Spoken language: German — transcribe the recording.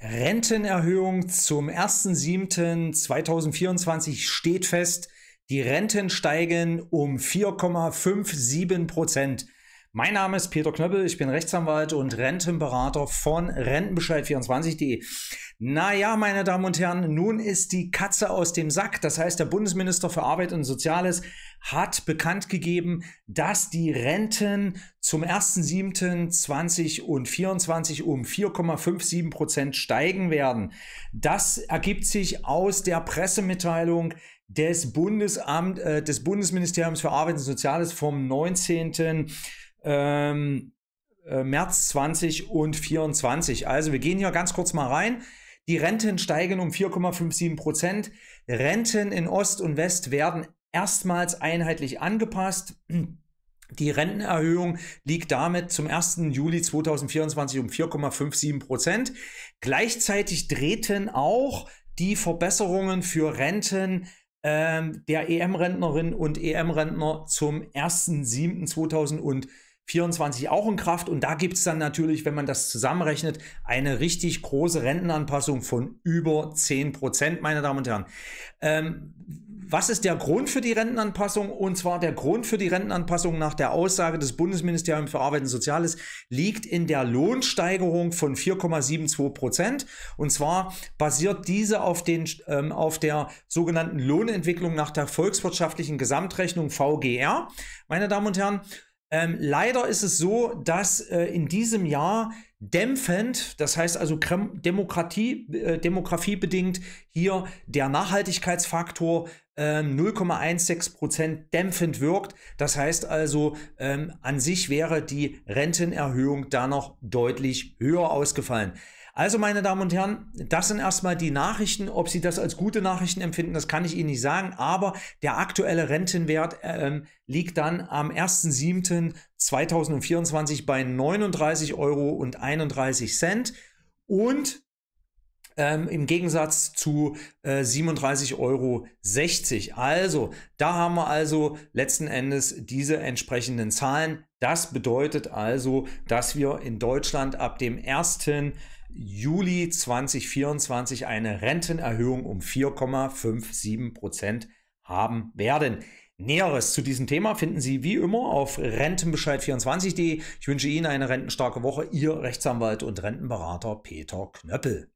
Rentenerhöhung zum 1.7.2024 steht fest. Die Renten steigen um 4,57 Prozent. Mein Name ist Peter Knöppel, ich bin Rechtsanwalt und Rentenberater von Rentenbescheid24.de. Naja, meine Damen und Herren, nun ist die Katze aus dem Sack. Das heißt, der Bundesminister für Arbeit und Soziales hat bekannt gegeben, dass die Renten zum 1.7.20 und 24 um 4,57 Prozent steigen werden. Das ergibt sich aus der Pressemitteilung des, Bundesamt, äh, des Bundesministeriums für Arbeit und Soziales vom 19. Ähm, äh, März 20 und 24. Also wir gehen hier ganz kurz mal rein. Die Renten steigen um 4,57 Prozent. Renten in Ost und West werden erstmals einheitlich angepasst. Die Rentenerhöhung liegt damit zum 1. Juli 2024 um 4,57 Prozent. Gleichzeitig drehten auch die Verbesserungen für Renten ähm, der EM-Rentnerinnen und EM-Rentner zum 1.7.2024 24 auch in Kraft. Und da gibt es dann natürlich, wenn man das zusammenrechnet, eine richtig große Rentenanpassung von über 10 Prozent, meine Damen und Herren. Ähm, was ist der Grund für die Rentenanpassung? Und zwar der Grund für die Rentenanpassung nach der Aussage des Bundesministeriums für Arbeit und Soziales liegt in der Lohnsteigerung von 4,72 Prozent. Und zwar basiert diese auf, den, ähm, auf der sogenannten Lohnentwicklung nach der volkswirtschaftlichen Gesamtrechnung VGR. Meine Damen und Herren, ähm, leider ist es so, dass äh, in diesem Jahr dämpfend, das heißt also Demokratie, äh, demografiebedingt hier der Nachhaltigkeitsfaktor ähm, 0,16 Prozent dämpfend wirkt. Das heißt also, ähm, an sich wäre die Rentenerhöhung da noch deutlich höher ausgefallen. Also, meine Damen und Herren, das sind erstmal die Nachrichten. Ob Sie das als gute Nachrichten empfinden, das kann ich Ihnen nicht sagen. Aber der aktuelle Rentenwert äh, liegt dann am 1.7.2024 bei 39,31 Euro. Und ähm, im Gegensatz zu äh, 37,60 Euro. Also, da haben wir also letzten Endes diese entsprechenden Zahlen. Das bedeutet also, dass wir in Deutschland ab dem ersten Juli 2024 eine Rentenerhöhung um 4,57 Prozent haben werden. Näheres zu diesem Thema finden Sie wie immer auf rentenbescheid24.de. Ich wünsche Ihnen eine rentenstarke Woche. Ihr Rechtsanwalt und Rentenberater Peter Knöppel.